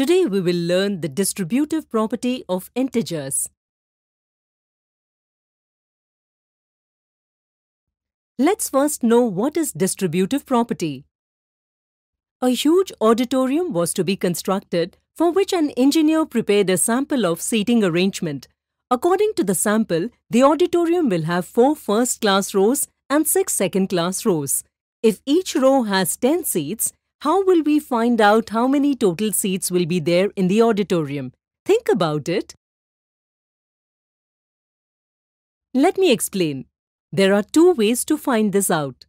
Today we will learn the distributive property of integers. Let's first know what is distributive property. A huge auditorium was to be constructed for which an engineer prepared a sample of seating arrangement. According to the sample, the auditorium will have four first-class rows and six second-class rows. If each row has 10 seats, how will we find out how many total seats will be there in the auditorium? Think about it. Let me explain. There are two ways to find this out.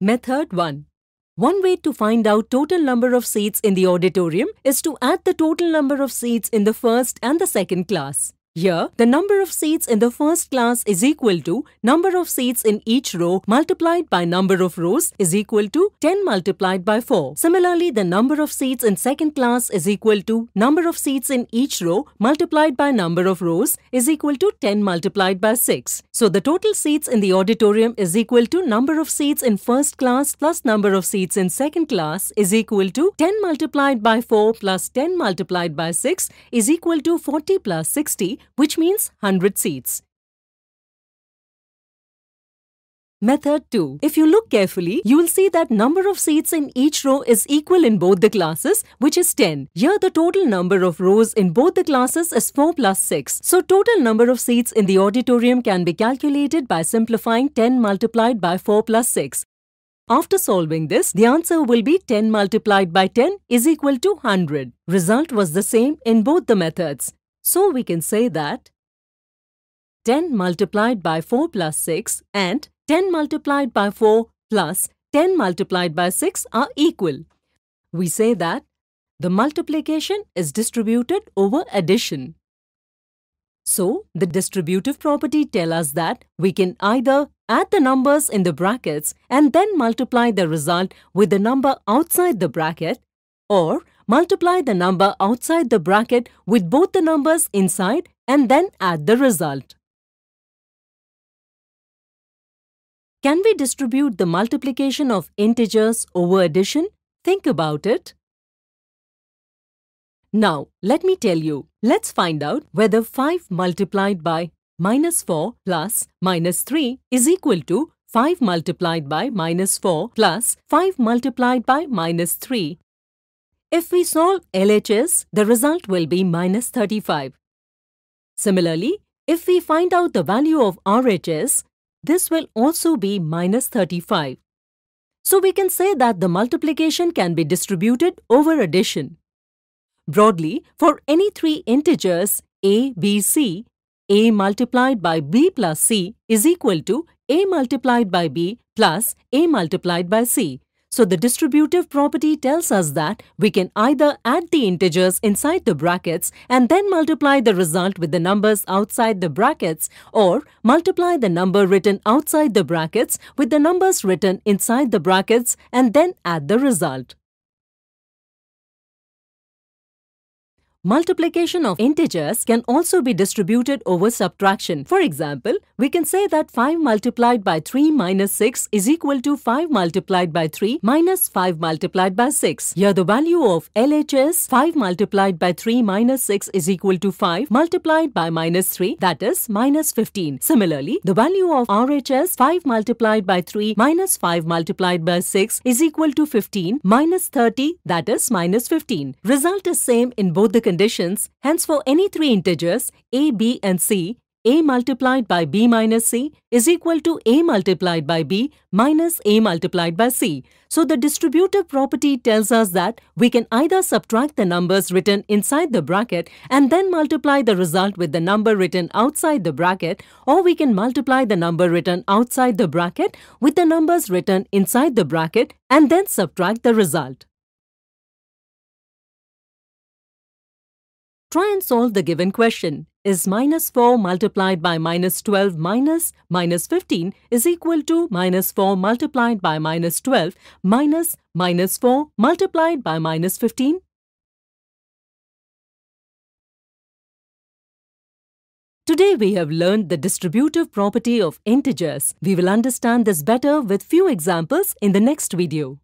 Method 1. One way to find out total number of seats in the auditorium is to add the total number of seats in the first and the second class. Here, the number of seats in the first class is equal to number of seats in each row multiplied by number of rows is equal to 10 multiplied by 4. Similarly, the number of seats in second class is equal to number of seats in each row multiplied by number of rows is equal to 10 multiplied by 6. So, the total seats in the auditorium is equal to number of seats in first class plus number of seats in second class is equal to 10 multiplied by 4 plus 10 multiplied by 6 is equal to 40 plus 60 which means 100 seats. Method 2. If you look carefully, you will see that number of seats in each row is equal in both the classes, which is 10. Here the total number of rows in both the classes is 4 plus 6. So total number of seats in the auditorium can be calculated by simplifying 10 multiplied by 4 plus 6. After solving this, the answer will be 10 multiplied by 10 is equal to 100. Result was the same in both the methods. So we can say that 10 multiplied by 4 plus 6 and 10 multiplied by 4 plus 10 multiplied by 6 are equal. We say that the multiplication is distributed over addition. So, the distributive property tells us that we can either add the numbers in the brackets and then multiply the result with the number outside the bracket or multiply the number outside the bracket with both the numbers inside and then add the result. Can we distribute the multiplication of integers over addition? Think about it. Now, let me tell you. Let's find out whether 5 multiplied by minus 4 plus minus 3 is equal to 5 multiplied by minus 4 plus 5 multiplied by minus 3. If we solve LHS, the result will be minus 35. Similarly, if we find out the value of RHS, this will also be minus 35. So we can say that the multiplication can be distributed over addition. Broadly, for any three integers a, b, c, a multiplied by b plus c is equal to a multiplied by b plus a multiplied by c so the distributive property tells us that we can either add the integers inside the brackets and then multiply the result with the numbers outside the brackets or multiply the number written outside the brackets with the numbers written inside the brackets and then add the result. Multiplication of integers can also be distributed over subtraction. For example, we can say that 5 multiplied by 3 minus 6 is equal to 5 multiplied by 3 minus 5 multiplied by 6. Here the value of LHS 5 multiplied by 3 minus 6 is equal to 5 multiplied by minus 3 that is minus 15. Similarly, the value of RHS 5 multiplied by 3 minus 5 multiplied by 6 is equal to 15 minus 30 that is minus 15. Result is same in both the conditions, hence for any three integers a, b and c, a multiplied by b minus c is equal to a multiplied by b minus a multiplied by c. So the distributive property tells us that we can either subtract the numbers written inside the bracket and then multiply the result with the number written outside the bracket or we can multiply the number written outside the bracket with the numbers written inside the bracket and then subtract the result. Try and solve the given question. Is minus 4 multiplied by minus 12 minus minus 15 is equal to minus 4 multiplied by minus 12 minus minus 4 multiplied by minus 15? Today we have learned the distributive property of integers. We will understand this better with few examples in the next video.